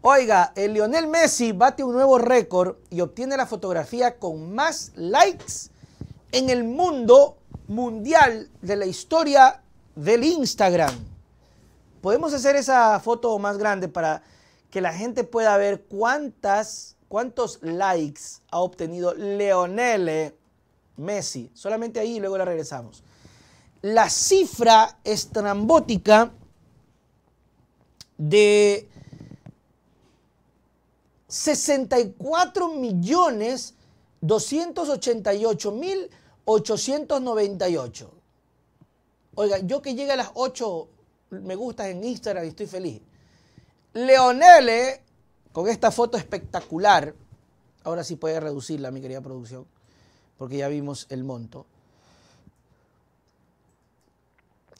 Oiga, el Lionel Messi bate un nuevo récord y obtiene la fotografía con más likes en el mundo mundial de la historia del Instagram. Podemos hacer esa foto más grande para que la gente pueda ver cuántas, cuántos likes ha obtenido Lionel eh, Messi. Solamente ahí y luego la regresamos. La cifra estrambótica de 64 millones 288 mil 898. Oiga, yo que llega a las 8 me gusta en Instagram y estoy feliz. Leonele, con esta foto espectacular, ahora sí puede reducirla, mi querida producción, porque ya vimos el monto.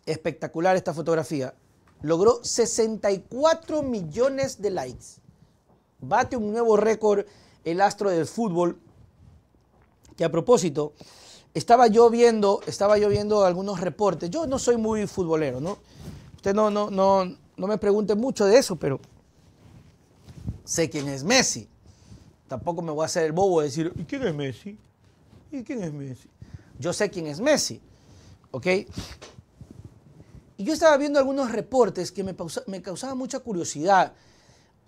Espectacular esta fotografía. Logró 64 millones de likes. Bate un nuevo récord el astro del fútbol, que a propósito, estaba yo viendo, estaba yo algunos reportes. Yo no soy muy futbolero, ¿no? Usted no, no, no, no me pregunte mucho de eso, pero sé quién es Messi. Tampoco me voy a hacer el bobo de decir, ¿y quién es Messi? ¿Y quién es Messi? Yo sé quién es Messi, ¿ok? Y yo estaba viendo algunos reportes que me, me causaban mucha curiosidad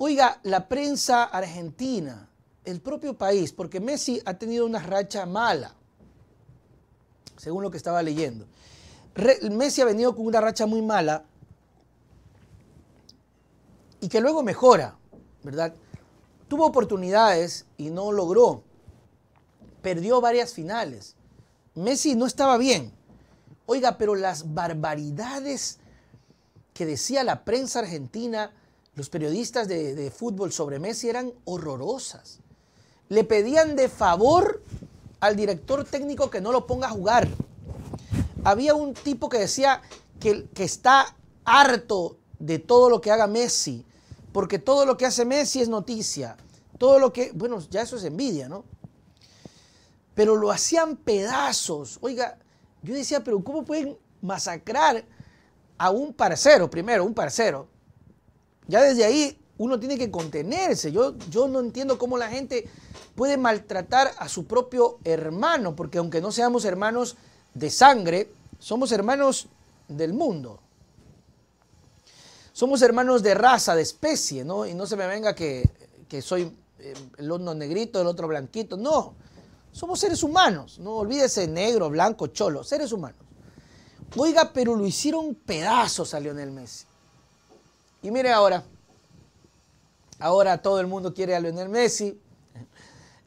Oiga, la prensa argentina, el propio país, porque Messi ha tenido una racha mala, según lo que estaba leyendo. Messi ha venido con una racha muy mala y que luego mejora, ¿verdad? Tuvo oportunidades y no logró. Perdió varias finales. Messi no estaba bien. Oiga, pero las barbaridades que decía la prensa argentina los periodistas de, fútbol sobre Messi eran horrorosas. Le pedían de favor al director técnico que no lo ponga a jugar. Había un tipo que decía que, que está harto de todo lo que haga Messi, porque todo lo que hace Messi es noticia. Todo lo que, bueno, ya eso es envidia, ¿no? Pero lo hacían pedazos. Oiga, yo decía, pero ¿cómo pueden masacrar a un parcero? Primero, un parcero ya desde ahí uno tiene que contenerse. Yo, yo no entiendo cómo la gente puede maltratar a su propio hermano, porque aunque no seamos hermanos de sangre, somos hermanos del mundo. Somos hermanos de raza, de especie, ¿no? Y no se me venga que, que soy eh, el uno negrito, el otro blanquito. No, somos seres humanos. No olvídese negro, blanco, cholo, seres humanos. Oiga, pero lo hicieron pedazos a Lionel Messi. Y mire ahora, ahora todo el mundo quiere a Lionel Messi.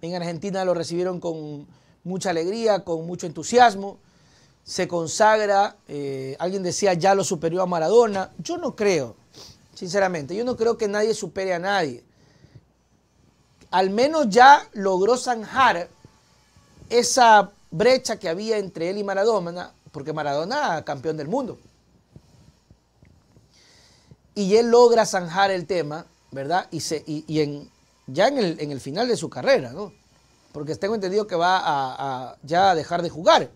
En Argentina lo recibieron con mucha alegría, con mucho entusiasmo. Se consagra, eh, alguien decía, ya lo superó a Maradona. Yo no creo, sinceramente, yo no creo que nadie supere a nadie. Al menos ya logró zanjar esa brecha que había entre él y Maradona, porque Maradona campeón del mundo y él logra zanjar el tema, ¿verdad? Y, en, ya en el, final de su carrera, ¿no? Porque tengo entendido que va a, ya dejar de jugar,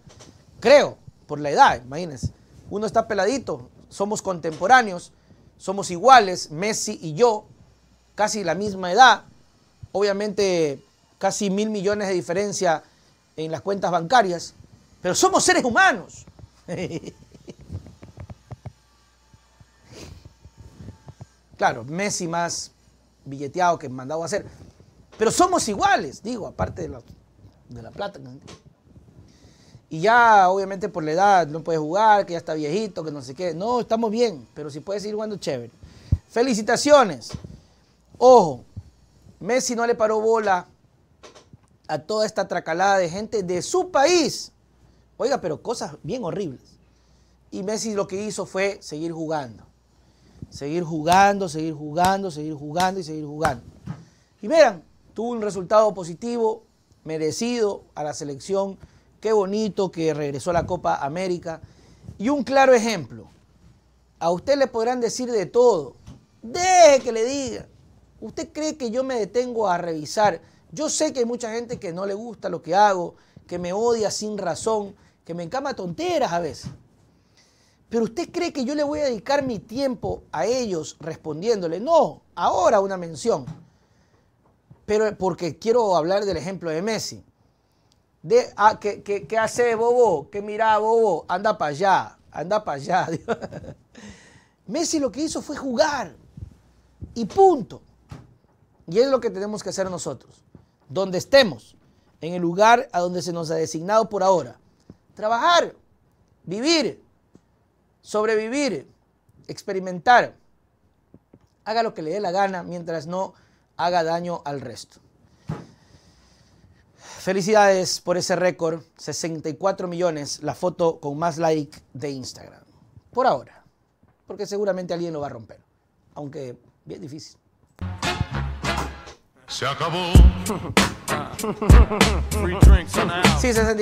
creo, por la edad, imagínense. Uno está peladito, somos contemporáneos, somos iguales, Messi y yo, casi la misma edad, obviamente casi mil millones de diferencia en las cuentas bancarias, pero somos seres humanos. Claro, Messi más billeteado que mandado a hacer. Pero somos iguales, digo, aparte de la, de la plata. Y ya, obviamente, por la edad no puede jugar, que ya está viejito, que no sé qué. No, estamos bien, pero si puedes seguir jugando, chévere. Felicitaciones. Ojo, Messi no le paró bola a toda esta tracalada de gente de su país. Oiga, pero cosas bien horribles. Y Messi lo que hizo fue seguir jugando. Seguir jugando, seguir jugando, seguir jugando y seguir jugando. Y vean tuvo un resultado positivo, merecido a la selección. Qué bonito que regresó a la Copa América. Y un claro ejemplo. A usted le podrán decir de todo. Deje que le diga. ¿Usted cree que yo me detengo a revisar? Yo sé que hay mucha gente que no le gusta lo que hago, que me odia sin razón, que me encama tonteras a veces. Pero usted cree que yo le voy a dedicar mi tiempo a ellos respondiéndole. No, ahora una mención. Pero porque quiero hablar del ejemplo de Messi. De, ah, ¿qué, hace Bobo? ¿Qué mira Bobo? Anda para allá, anda para allá. Messi lo que hizo fue jugar. Y punto. Y es lo que tenemos que hacer nosotros. Donde estemos, en el lugar a donde se nos ha designado por ahora. Trabajar, vivir, sobrevivir, experimentar. Haga lo que le dé la gana mientras no haga daño al resto. Felicidades por ese récord, 64 millones, la foto con más like de Instagram. Por ahora, porque seguramente alguien lo va a romper, aunque bien difícil. Se acabó.